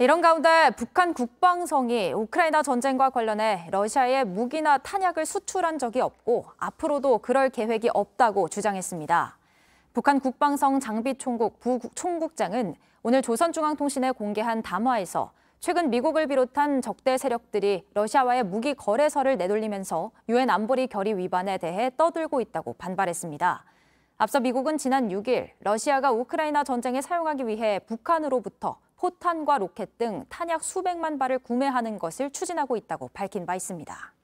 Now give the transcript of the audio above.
이런 가운데 북한 국방성이 우크라이나 전쟁과 관련해 러시아에 무기나 탄약을 수출한 적이 없고 앞으로도 그럴 계획이 없다고 주장했습니다. 북한 국방성 장비총국 부총국장은 오늘 조선중앙통신에 공개한 담화에서 최근 미국을 비롯한 적대 세력들이 러시아와의 무기 거래설을 내돌리면서 유엔 안보리 결의 위반에 대해 떠들고 있다고 반발했습니다. 앞서 미국은 지난 6일 러시아가 우크라이나 전쟁에 사용하기 위해 북한으로부터 포탄과 로켓 등 탄약 수백만 발을 구매하는 것을 추진하고 있다고 밝힌 바 있습니다.